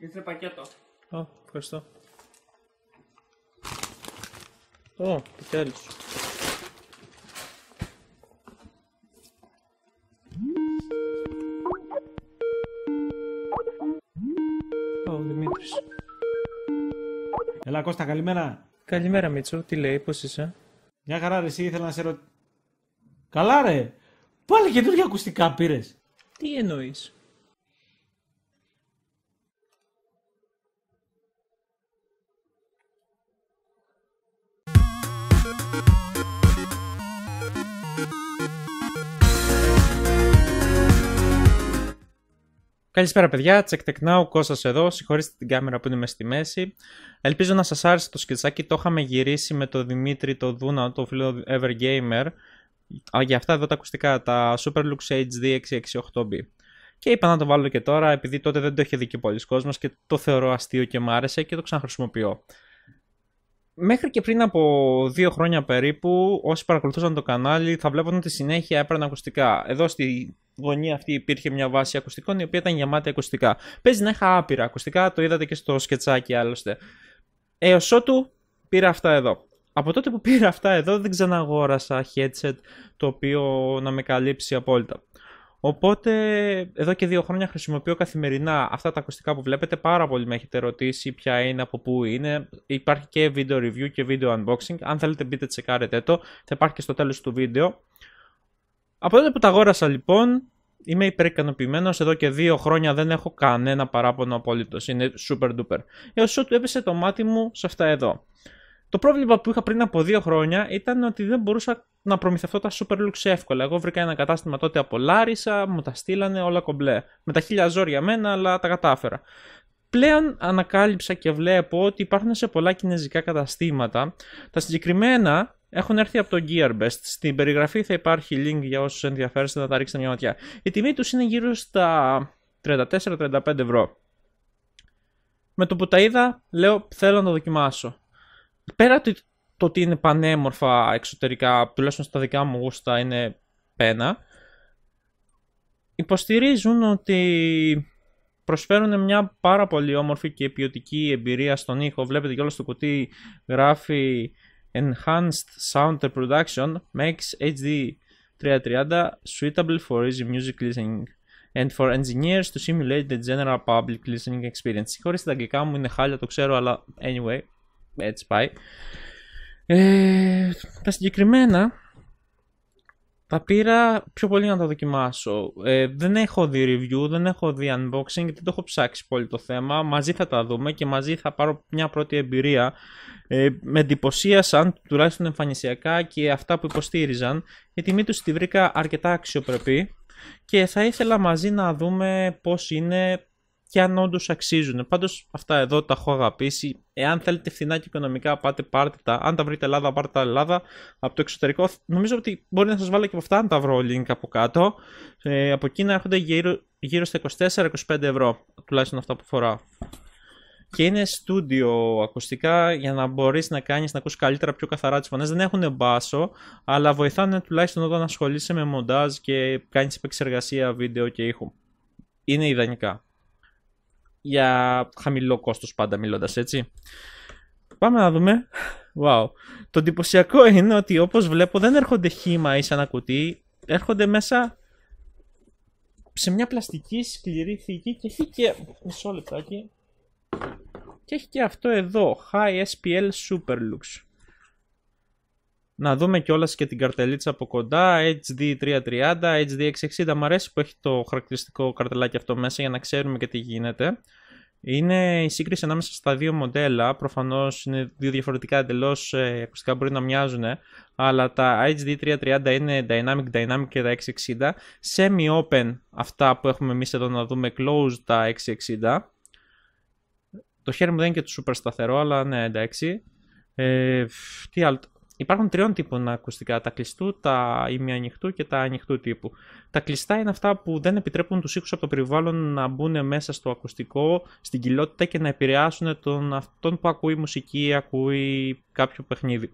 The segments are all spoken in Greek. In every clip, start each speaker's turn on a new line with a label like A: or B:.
A: Ήρθε πακέτο. Α, ευχαριστώ. Ω, τι Ω, ο Δημήτρης. Έλα Κώστα, καλημέρα. Καλημέρα Μίτσο, τι λέει, πώς είσαι. Μια χαρά ρε, εσύ ήθελα να σε ρωτήσω. Καλά ρε, πάλι καινούργια ακουστικά πήρες. Τι εννοείς. Καλησπέρα παιδιά, check tech now, Κώστας εδώ, συγχωρήστε την κάμερα που είναι μέσα στη μέση. Ελπίζω να σας άρεσε το σκετσάκι, το είχαμε γυρίσει με τον Δημήτρη, το Δούνα, το φίλο Evergamer. Για αυτά εδώ τα ακουστικά, τα Superlux HD 668B. Και είπα να το βάλω και τώρα, επειδή τότε δεν το είχε δει και πολλοί κόσμος και το θεωρώ αστείο και μ' άρεσε και το ξαναχρησιμοποιώ μέχρι και πριν από δύο χρόνια περίπου, όσοι παρακολουθούσαν το κανάλι θα βλέπουν ότι συνέχεια έπαιρναν ακουστικά. Εδώ στη γωνία αυτή υπήρχε μια βάση ακουστικών η οποία ήταν γεμάτη ακουστικά. Παίζει να είχα άπειρα ακουστικά, το είδατε και στο σκετσάκι άλλωστε. Έως ότου πήρα αυτά εδώ. Από τότε που πήρα αυτά εδώ δεν ξαναγόρασα headset το οποίο να με καλύψει απόλυτα. Οπότε εδώ και δύο χρόνια χρησιμοποιώ καθημερινά αυτά τα ακουστικά που βλέπετε. Πάρα πολύ με έχετε ρωτήσει ποια είναι, από πού είναι. Υπάρχει και video review και video unboxing. Αν θέλετε μπείτε τσεκάρετε το. Θα υπάρχει και στο τέλος του βίντεο. Από τότε που τα αγόρασα λοιπόν, είμαι υπερικανοποιημένος. Εδώ και δύο χρόνια δεν έχω κανένα παράπονο απολύτω. Είναι super duper. Έως ότου έπεσε το μάτι μου σε αυτά εδώ. Το πρόβλημα που είχα πριν από δύο χρόνια ήταν ότι δεν μπορούσα να προμηθευτώ τα super Superlux εύκολα. Εγώ βρήκα ένα κατάστημα τότε από Λάρισα, μου τα στείλανε όλα κομπλέ. Με τα χίλια ζόρια μένα, αλλά τα κατάφερα. Πλέον ανακάλυψα και βλέπω ότι υπάρχουν σε πολλά κινέζικα καταστήματα. Τα συγκεκριμένα έχουν έρθει από το Gearbest. Στην περιγραφή θα υπάρχει link για όσους ενδιαφέρεστε να τα ρίξετε μια ματιά. Η τιμή τους είναι γύρω στα 34-35 ευρώ. Με το που τα είδα, λέω θέλω να το δοκιμάσω. Πέρα το ότι είναι πανέμορφα εξωτερικά, τουλάχιστον στα δικά μου γούστα είναι πένα, υποστηρίζουν ότι προσφέρουν μια πάρα πολύ όμορφη και ποιοτική εμπειρία στον ήχο. Βλέπετε και όλο στο κουτί γράφει Enhanced Sound Reproduction makes HD 330 suitable for easy music listening and for engineers to simulate the general public listening experience. Χωρίς τα αγγλικά μου είναι χάλια, το ξέρω, αλλά anyway, έτσι πάει. Ε, τα συγκεκριμένα τα πήρα πιο πολύ να τα δοκιμάσω. Ε, δεν έχω δει review, δεν έχω δει unboxing, δεν το έχω ψάξει πολύ το θέμα. Μαζί θα τα δούμε και μαζί θα πάρω μια πρώτη εμπειρία. Ε, με εντυπωσίασαν τουλάχιστον εμφανισιακά και αυτά που υποστήριζαν. Η τιμή τους τη βρήκα αρκετά αξιοπρεπή και θα ήθελα μαζί να δούμε πώς είναι, και αν όντως αξίζουν. Πάντως αυτά εδώ τα έχω αγαπήσει. Εάν θέλετε φθηνά και οικονομικά, πάτε πάρτε τα. Αν τα βρείτε Ελλάδα, πάρτε τα Ελλάδα. Από το εξωτερικό, νομίζω ότι μπορεί να σας βάλω και από αυτά, αν τα βρω link από κάτω. Ε, από εκείνα έρχονται γύρω, γύρω στα 24-25 ευρώ, τουλάχιστον αυτά που φορά. Και είναι στούντιο ακουστικά για να μπορείς να κάνεις να ακούς καλύτερα πιο καθαρά τις φωνές. Δεν έχουν μπάσο, αλλά βοηθάνε τουλάχιστον όταν ασχολείσαι με μοντάζ και κάνεις επεξεργασία βίντεο και ήχου. Είναι ιδανικά για χαμηλό κόστος πάντα μιλώντας έτσι. Πάμε να δούμε. Wow. Το εντυπωσιακό είναι ότι όπως βλέπω δεν έρχονται χήμα ή σαν κουτί, έρχονται μέσα σε μια πλαστική σκληρή θήκη και έχει και... μισό λεπτάκι. Και έχει και αυτό εδώ, High SPL Super Lux. Να δούμε κιόλας και την καρτελίτσα από κοντά, HD330, HD660, Μ' αρέσει που έχει το χαρακτηριστικό καρτελάκι αυτό μέσα για να ξέρουμε και τι γίνεται. Είναι η σύγκριση ανάμεσα στα δύο μοντέλα. Προφανώς είναι δύο διαφορετικά εντελώς. Ε, ακουστικά μπορεί να μοιάζουν, ε, αλλά τα HD330 είναι Dynamic, Dynamic και τα 660. Semi-open αυτά που έχουμε εμείς εδώ να δούμε, closed τα 660. Το χέρι μου δεν είναι και το super σταθερό, αλλά ναι, εντάξει. Ε, τι άλλο. Υπάρχουν τριών τύπων ακουστικά. Τα κλειστού, τα ανοιχτού και τα ανοιχτού τύπου. Τα κλειστά είναι αυτά που δεν επιτρέπουν τους ήχους από το περιβάλλον να μπουν μέσα στο ακουστικό, στην κοιλότητα και να επηρεάσουν τον αυτόν που ακούει μουσική ή ακούει κάποιο παιχνίδι.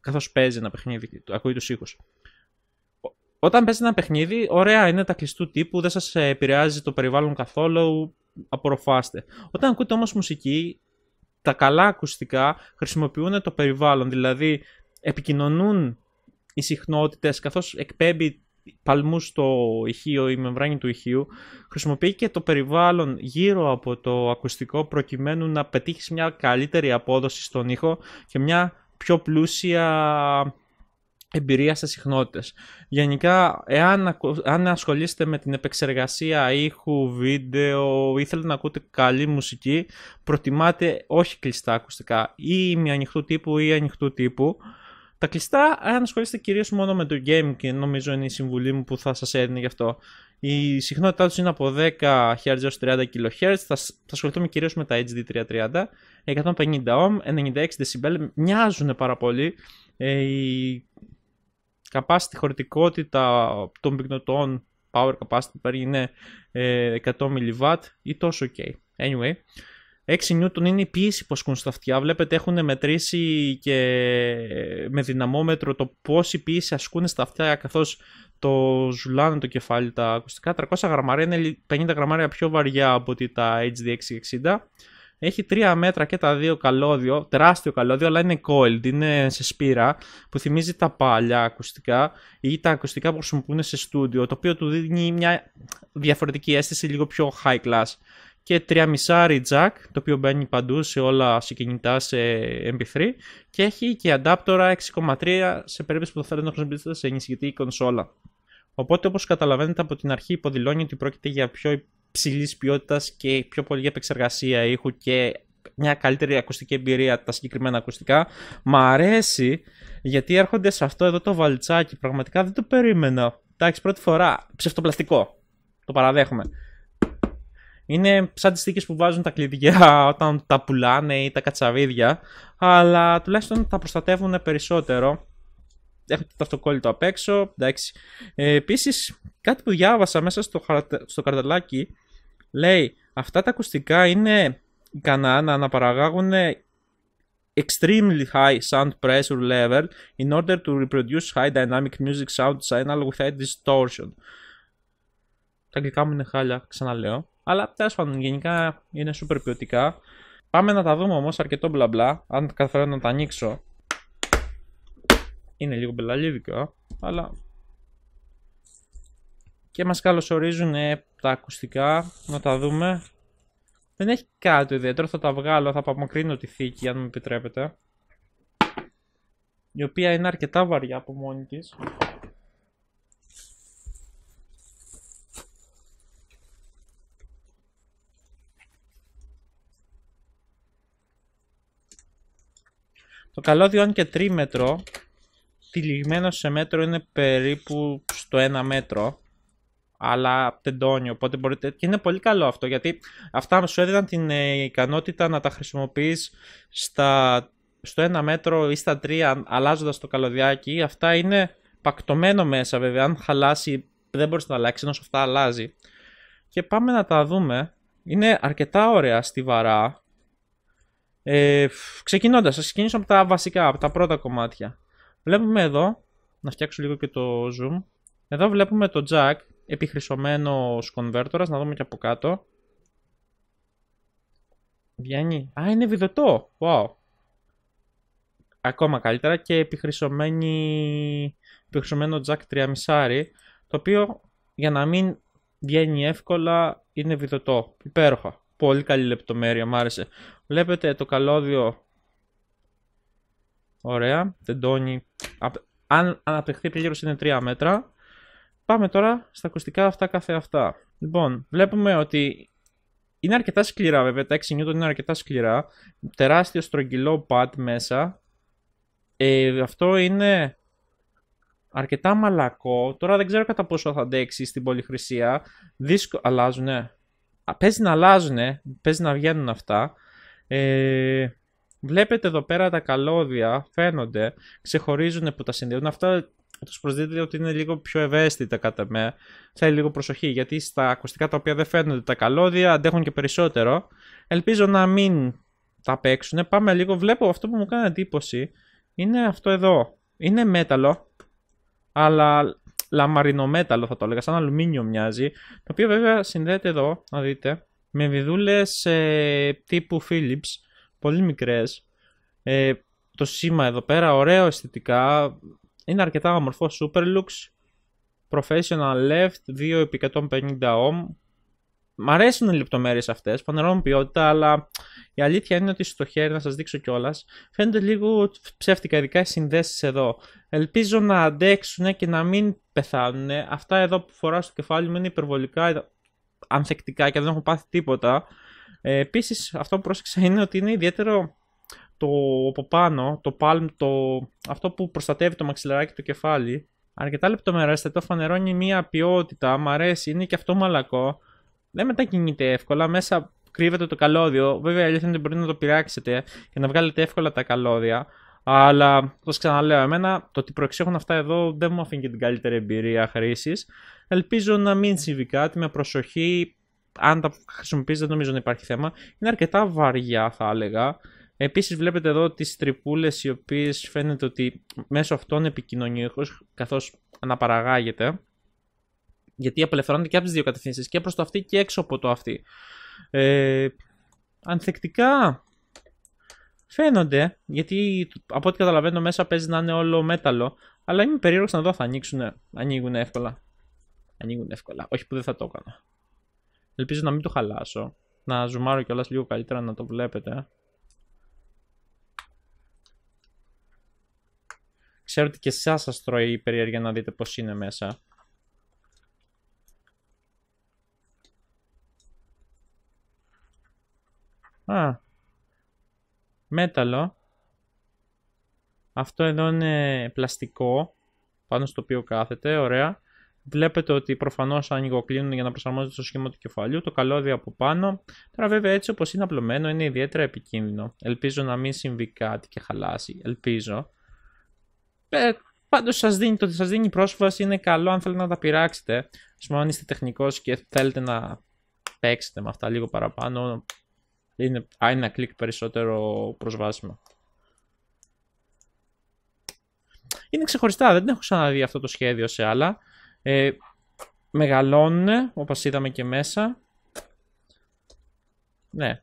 A: Καθώς παίζει ένα παιχνίδι, ακούει τους ήχους. Όταν παίζει ένα παιχνίδι, ωραία είναι τα κλειστού τύπου, δεν σας επηρεάζει το περιβάλλον καθόλου, απορροφάστε. Όταν ακούτε όμως μουσική, τα καλά ακουστικά χρησιμοποιούν το περιβάλλον. Δηλαδή, επικοινωνούν οι συχνότητες, καθώς εκπέμπει παλμούς στο ηχείο, η μεμβράνη του ηχείου, χρησιμοποιεί και το περιβάλλον γύρω από το ακουστικό προκειμένου να πετύχει μια καλύτερη απόδοση στον ήχο και μια πιο πλούσια εμπειρία σε συχνότητες. Γενικά, εάν, αν ασχολείστε με την επεξεργασία ήχου, βίντεο ή θέλετε να ακούτε καλή μουσική, προτιμάτε όχι κλειστά ακουστικά ή μη ανοιχτού τύπου ή ανοιχτού τύπου. Τα κλειστά, αν ασχολείστε κυρίως μόνο με το game και νομίζω είναι η συμβουλή μου που θα σας έδινε γι' αυτό. Η συχνότητά τους είναι από 10 Hz έως 30 kHz. Θα, θα ασχοληθούμε κυρίως με τα HD330. 150 ohm, 96 dB. Μοιάζουν πάρα πολύ. Ε, η capacity χωρητικότητα των πυκνοτών power capacity είναι ε, 100 mW ή τόσο ok. Anyway, 6 νιούτων είναι η πίεση που ασκούν στα αυτιά. Βλέπετε έχουν μετρήσει και με δυναμόμετρο το πόση πίεση ασκούν στα αυτιά καθώς το ζουλάνε το κεφάλι τα ακουστικά. 300 γραμμάρια είναι 50 γραμμάρια πιο βαριά από ότι τα HD660. Έχει 3 μέτρα και τα δύο καλώδιο, τεράστιο καλώδιο, αλλά είναι coiled, είναι σε σπήρα που θυμίζει τα παλιά ακουστικά ή τα ακουστικά που χρησιμοποιούν σε στούντιο, το οποίο του δίνει μια διαφορετική αίσθηση, λίγο πιο high class και 3.5 jack, το οποίο μπαίνει παντού σε όλα σε κινητά, σε MP3 και έχει και adapter 6.3 σε περίπτωση που το θέλετε να χρησιμοποιήσετε σε ενισχυτή κονσόλα. Οπότε όπως καταλαβαίνετε από την αρχή υποδηλώνει ότι πρόκειται για πιο υψηλής ποιότητας και πιο πολύ επεξεργασία ήχου και μια καλύτερη ακουστική εμπειρία τα συγκεκριμένα ακουστικά. Μ' αρέσει γιατί έρχονται σε αυτό εδώ το βαλτσάκι. Πραγματικά δεν το περίμενα. Εντάξει, πρώτη φορά ψευτοπλαστικό. Το παραδέχομαι. Είναι σαν τις θήκες που βάζουν τα κλειδιά όταν τα πουλάνε ή τα κατσαβίδια, αλλά τουλάχιστον τα προστατεύουν περισσότερο. Έχετε το αυτοκόλλητο απ' έξω. Εντάξει. Ε, Επίσης, κάτι που διάβασα μέσα στο, καρτελάκι, στο καρταλάκι λέει αυτά τα ακουστικά είναι ικανά να αναπαραγάγουν extremely high sound pressure level in order to reproduce high dynamic music sound signal without distortion. Τα αγγλικά μου είναι χάλια, ξαναλέω. Αλλά τέλος πάντων, γενικά είναι super ποιοτικά. Πάμε να τα δούμε όμως αρκετό μπλα μπλα. Αν καταφέρω να τα ανοίξω. Είναι λίγο μπελαλίδικο, αλλά. Και μας καλωσορίζουν ε, τα ακουστικά, να τα δούμε. Δεν έχει κάτι ιδιαίτερο, θα τα βγάλω, θα απομακρύνω τη θήκη αν μου επιτρέπετε. Η οποία είναι αρκετά βαριά από μόνη της. Το καλώδιο αν και τρίμετρο, τυλιγμένο σε μέτρο είναι περίπου στο ένα μέτρο αλλά τεντώνει, οπότε μπορείτε... Και είναι πολύ καλό αυτό, γιατί αυτά σου έδιναν την ε, ικανότητα να τα χρησιμοποιείς στα, στο ένα μέτρο ή στα τρία, αλλάζοντας το καλωδιάκι. Αυτά είναι πακτωμένο μέσα βέβαια, αν χαλάσει δεν μπορείς να αλλάξεις, ενώ σε αυτά αλλάζει. Και πάμε να τα δούμε. Είναι αρκετά ωραία βαρά. Ε, ξεκινώντας, ξεκινήσω από τα βασικά, από τα πρώτα κομμάτια. Βλέπουμε εδώ, να φτιάξω λίγο και το zoom. Εδώ βλέπουμε το jack επιχρυσωμένο ως να δούμε και από κάτω. Βγαίνει. Α, είναι βιδωτό. Wow. Ακόμα καλύτερα και επιχρυσωμένη... επιχρυσωμένο jack 3,5 το οποίο για να μην βγαίνει εύκολα είναι βιδωτό. Υπέροχα πολύ καλή λεπτομέρεια, μου άρεσε. Βλέπετε το καλώδιο. Ωραία, τεντώνει. Αν αναπτυχθεί πλήρως είναι 3 μέτρα. Πάμε τώρα στα ακουστικά αυτά κάθε αυτά. Λοιπόν, βλέπουμε ότι είναι αρκετά σκληρά βέβαια, τα 6 Newton είναι αρκετά σκληρά. Τεράστιο στρογγυλό pad μέσα. Ε, αυτό είναι αρκετά μαλακό. Τώρα δεν ξέρω κατά πόσο θα αντέξει στην πολυχρησία. Δύσκολο. Αλλάζουνε παίζει να αλλάζουν, παίζει να βγαίνουν αυτά. Ε, βλέπετε εδώ πέρα τα καλώδια, φαίνονται, ξεχωρίζουν που τα συνδέουν. Αυτά τους προσδίδει ότι είναι λίγο πιο ευαίσθητα κατά με. Θέλει λίγο προσοχή γιατί στα ακουστικά τα οποία δεν φαίνονται τα καλώδια αντέχουν και περισσότερο. Ελπίζω να μην τα παίξουν. Πάμε λίγο. Βλέπω αυτό που μου κάνει εντύπωση είναι αυτό εδώ. Είναι μέταλλο, αλλά λαμαρινομέταλλο θα το έλεγα, σαν αλουμίνιο μοιάζει, το οποίο βέβαια συνδέεται εδώ, να δείτε, με βιδούλες ε, τύπου Philips, πολύ μικρές. Ε, το σήμα εδώ πέρα, ωραίο αισθητικά, είναι αρκετά όμορφο, super professional left, 2x150 ohm, Μ' αρέσουν οι λεπτομέρειες αυτές, φανερώνουν ποιότητα, αλλά η αλήθεια είναι ότι στο χέρι, να σας δείξω κιόλας, Φαίνεται λίγο ψεύτικα, ειδικά οι συνδέσεις εδώ. Ελπίζω να αντέξουν και να μην πεθάνουν. Αυτά εδώ που φοράω στο κεφάλι μου είναι υπερβολικά ανθεκτικά και δεν έχω πάθει τίποτα. Ε, Επίσης, αυτό που πρόσεξα είναι ότι είναι ιδιαίτερο το από πάνω, το palm, το, αυτό που προστατεύει το μαξιλαράκι του κεφάλι. Αρκετά το φανερώνει μια ποιότητα, μ' αρέσει, είναι και αυτό μαλακό δεν ναι, μετακινείται εύκολα. Μέσα κρύβεται το καλώδιο. Βέβαια, η αλήθεια είναι ότι μπορείτε να το πειράξετε και να βγάλετε εύκολα τα καλώδια. Αλλά όπως ξαναλέω, εμένα το ότι προεξέχουν αυτά εδώ δεν μου αφήνει και την καλύτερη εμπειρία χρήσης. Ελπίζω να μην συμβεί κάτι με προσοχή. Αν τα χρησιμοποιείς δεν νομίζω να υπάρχει θέμα. Είναι αρκετά βαριά θα έλεγα. Επίσης, βλέπετε εδώ τις τρυπούλες οι οποίες φαίνεται ότι μέσω αυτών επικοινωνεί καθώς αναπαραγάγεται. Γιατί απελευθερώνεται και από τις δύο κατευθύνσεις, και προς το αυτή και έξω από το αυτή. Ε, ανθεκτικά φαίνονται, γιατί από ό,τι καταλαβαίνω μέσα παίζει να είναι όλο μέταλλο, αλλά είμαι περίεργος να δω θα ανοίξουν, ανοίγουν εύκολα. Ανοίγουν εύκολα. Όχι που δεν θα το έκανα. Ελπίζω να μην το χαλάσω. Να ζουμάρω κιόλας λίγο καλύτερα να το βλέπετε. Ξέρω ότι και εσάς σας τρώει η περιέργεια να δείτε πώς είναι μέσα. Α, μέταλλο. Αυτό εδώ είναι πλαστικό, πάνω στο οποίο κάθεται, ωραία. Βλέπετε ότι προφανώς ανοιγοκλίνουν για να προσαρμόζονται στο σχήμα του κεφαλιού, το καλώδιο από πάνω. Τώρα, βέβαια, έτσι όπως είναι απλωμένο, είναι ιδιαίτερα επικίνδυνο. Ελπίζω να μην συμβεί κάτι και χαλάσει. Ελπίζω. Ε, Πάντως, σας δίνει το ότι σας δίνει πρόσβαση είναι καλό αν θέλετε να τα πειράξετε. Ας αν είστε τεχνικός και θέλετε να παίξετε με αυτά λίγο παραπάνω, είναι ένα κλικ περισσότερο προσβάσιμο. Είναι ξεχωριστά, δεν έχω ξαναδεί αυτό το σχέδιο σε άλλα. Ε, μεγαλώνουν, όπως είδαμε και μέσα. Ναι.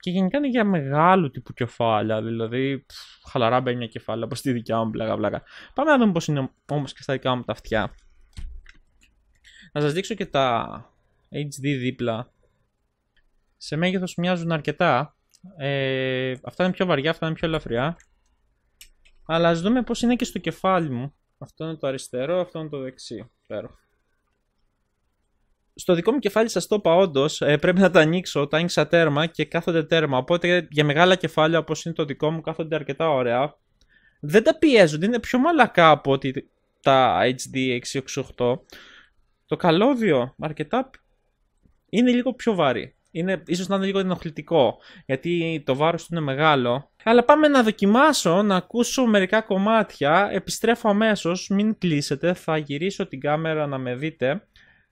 A: Και γενικά είναι για μεγάλου τύπου κεφάλαια, δηλαδή χαλαρά μπαίνει μια κεφάλαια όπως τη δικιά μου πλάκα πλάκα. Πάμε να δούμε πώς είναι όμως και στα δικά μου τα αυτιά. Να σας δείξω και τα HD δίπλα σε μέγεθος μοιάζουν αρκετά. Ε, αυτά είναι πιο βαριά, αυτά είναι πιο ελαφριά. Αλλά ας δούμε πώς είναι και στο κεφάλι μου. Αυτό είναι το αριστερό, αυτό είναι το δεξί. Πέρα. Στο δικό μου κεφάλι σας το είπα όντως, ε, πρέπει να τα ανοίξω, τα άνοιξα τέρμα και κάθονται τέρμα. Οπότε για μεγάλα κεφάλια όπως είναι το δικό μου κάθονται αρκετά ωραία. Δεν τα πιέζονται, είναι πιο μαλακά από ότι τα HD668. Το καλώδιο αρκετά είναι λίγο πιο βαρύ είναι, ίσως να είναι λίγο ενοχλητικό, γιατί το βάρος του είναι μεγάλο. Αλλά πάμε να δοκιμάσω, να ακούσω μερικά κομμάτια, επιστρέφω αμέσως, μην κλείσετε, θα γυρίσω την κάμερα να με δείτε.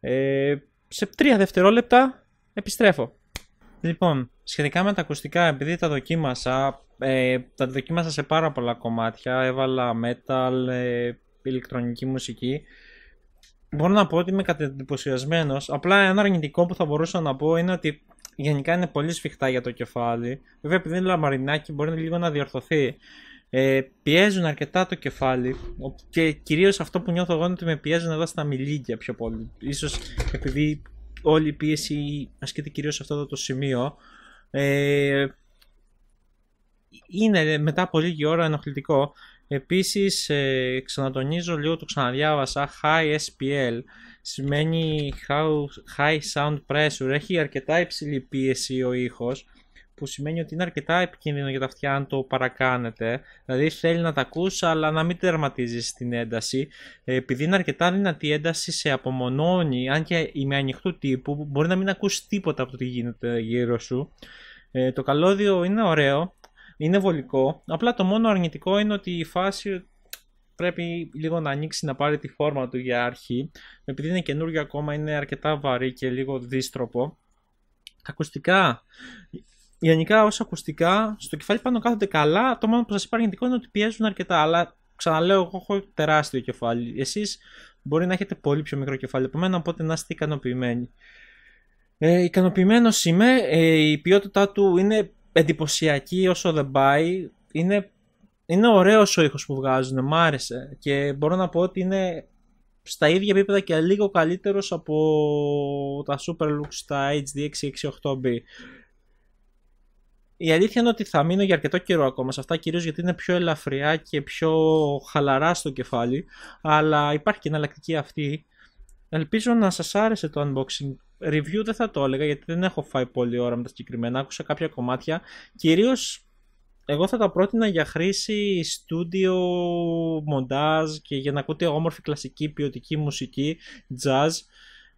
A: Ε, σε τρία δευτερόλεπτα επιστρέφω. Λοιπόν, σχετικά με τα ακουστικά, επειδή τα δοκίμασα, ε, τα δοκίμασα σε πάρα πολλά κομμάτια, έβαλα metal, ε, ηλεκτρονική μουσική, μπορώ να πω ότι είμαι κατεντυπωσιασμένος. Απλά ένα αρνητικό που θα μπορούσα να πω είναι ότι γενικά είναι πολύ σφιχτά για το κεφάλι. Βέβαια, επειδή είναι λαμαρινάκι, μπορεί λίγο να διορθωθεί. Ε, πιέζουν αρκετά το κεφάλι και κυρίως αυτό που νιώθω εγώ είναι ότι με πιέζουν εδώ στα μιλίγκια πιο πολύ. Ίσως επειδή όλη η πίεση ασκείται κυρίως σε αυτό το σημείο. Ε, είναι ε, μετά από λίγη ώρα ενοχλητικό. Επίσης, ε, ξανατονίζω λίγο, το ξαναδιάβασα, high SPL σημαίνει high sound pressure. Έχει αρκετά υψηλή πίεση ο ήχος που σημαίνει ότι είναι αρκετά επικίνδυνο για τα αυτιά αν το παρακάνετε. Δηλαδή θέλει να τα ακούς αλλά να μην τερματίζεις την ένταση. Επειδή είναι αρκετά δυνατή η ένταση σε απομονώνει, αν και με ανοιχτού τύπου, μπορεί να μην ακούς τίποτα από το τι γίνεται γύρω σου. Ε, το καλώδιο είναι ωραίο, είναι βολικό. Απλά το μόνο αρνητικό είναι ότι η φάση πρέπει λίγο να ανοίξει να πάρει τη φόρμα του για αρχή. Επειδή είναι καινούργιο ακόμα, είναι αρκετά βαρύ και λίγο δίστροπο. Τα ακουστικά. Γενικά, ω ακουστικά, στο κεφάλι πάνω κάθονται καλά. Το μόνο που σας υπάρχει αρνητικό είναι ότι πιέζουν αρκετά. Αλλά ξαναλέω, εγώ έχω τεράστιο κεφάλι. Εσείς μπορεί να έχετε πολύ πιο μικρό κεφάλι από μένα, οπότε να είστε ικανοποιημένοι. Ε, ικανοποιημένος είμαι. Ε, η ποιότητά του είναι εντυπωσιακή όσο δεν πάει. Είναι είναι ωραίος ο ήχος που βγάζουν, μ' άρεσε και μπορώ να πω ότι είναι στα ίδια επίπεδα και λίγο καλύτερος από τα Superlux τα HD 668B. E Η αλήθεια είναι ότι θα μείνω για αρκετό καιρό ακόμα σε αυτά, κυρίως γιατί είναι πιο ελαφριά και πιο χαλαρά στο κεφάλι, αλλά υπάρχει και εναλλακτική αυτή. Ελπίζω να σας άρεσε το unboxing. Review δεν θα το έλεγα γιατί δεν έχω φάει πολύ ώρα με τα συγκεκριμένα, άκουσα κάποια κομμάτια, κυρίως εγώ θα τα πρότεινα για χρήση στούντιο, μοντάζ και για να ακούτε όμορφη κλασική ποιοτική μουσική, jazz.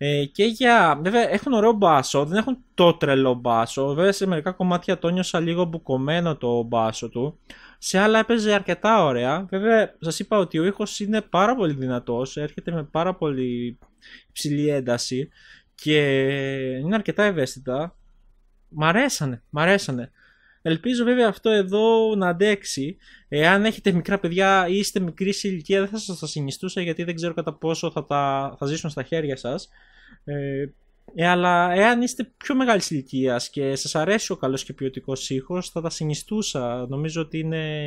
A: Ε, και για. Βέβαια έχουν ωραίο μπάσο, δεν έχουν το τρελό μπάσο. Βέβαια σε μερικά κομμάτια το νιώσα λίγο μπουκωμένο το μπάσο του. Σε άλλα έπαιζε αρκετά ωραία. Βέβαια σας είπα ότι ο ήχος είναι πάρα πολύ δυνατός, έρχεται με πάρα πολύ υψηλή ένταση και είναι αρκετά ευαίσθητα. Μ' αρέσανε, μ' αρέσανε. Ελπίζω βέβαια αυτό εδώ να αντέξει. Εάν έχετε μικρά παιδιά ή είστε μικρή ηλικία, δεν θα σας τα συνιστούσα γιατί δεν ξέρω κατά πόσο θα, τα, θα ζήσουν στα χέρια σας. Ε, ε, αλλά εάν είστε πιο μεγάλης ηλικίας και σας αρέσει ο καλός και ποιοτικός ήχος, θα τα συνιστούσα. Νομίζω ότι είναι,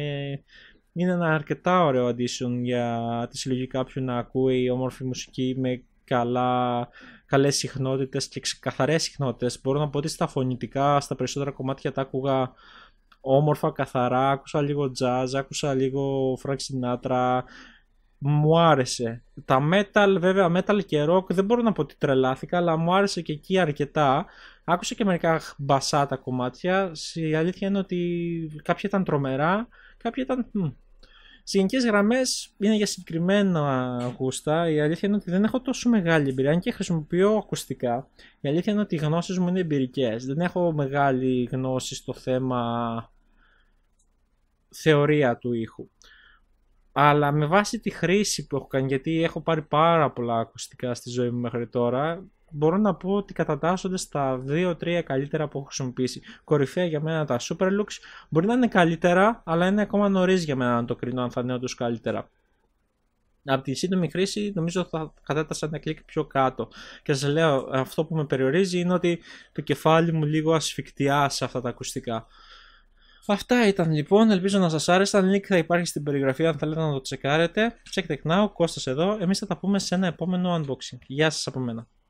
A: είναι ένα αρκετά ωραίο addition για τη συλλογή κάποιου να ακούει ομορφή μουσική με καλά Καλές συχνότητες και καθαρές συχνότητες. Μπορώ να πω ότι στα φωνητικά, στα περισσότερα κομμάτια τα άκουγα όμορφα, καθαρά, άκουσα λίγο jazz, άκουσα λίγο Frank Sinatra, μου άρεσε. Τα metal, βέβαια, metal και rock δεν μπορώ να πω ότι τρελάθηκα, αλλά μου άρεσε και εκεί αρκετά. Άκουσα και μερικά τα κομμάτια. Η αλήθεια είναι ότι κάποια ήταν τρομερά, κάποια ήταν Στι γενικές γραμμές είναι για συγκεκριμένα γούστα. Η αλήθεια είναι ότι δεν έχω τόσο μεγάλη εμπειρία. Αν και χρησιμοποιώ ακουστικά, η αλήθεια είναι ότι οι γνώσεις μου είναι εμπειρικές. Δεν έχω μεγάλη γνώση στο θέμα θεωρία του ήχου. Αλλά με βάση τη χρήση που έχω κάνει, γιατί έχω πάρει πάρα πολλά ακουστικά στη ζωή μου μέχρι τώρα, μπορώ να πω ότι κατατάσσονται στα 2-3 καλύτερα που έχω χρησιμοποιήσει. Κορυφαία για μένα τα Superlux. Μπορεί να είναι καλύτερα, αλλά είναι ακόμα νωρίς για μένα να το κρίνω αν θα είναι όντως καλύτερα. Από τη σύντομη χρήση νομίζω θα κατέτασα ένα κλικ πιο κάτω. Και σας λέω αυτό που με περιορίζει είναι ότι το κεφάλι μου λίγο ασφικτιά σε αυτά τα ακουστικά. Αυτά ήταν λοιπόν, ελπίζω να σας άρεσαν, link θα υπάρχει στην περιγραφή αν θέλετε να το τσεκάρετε. Check it now, Κώστας εδώ, εμείς θα τα πούμε σε ένα επόμενο unboxing. Γεια σας από μένα.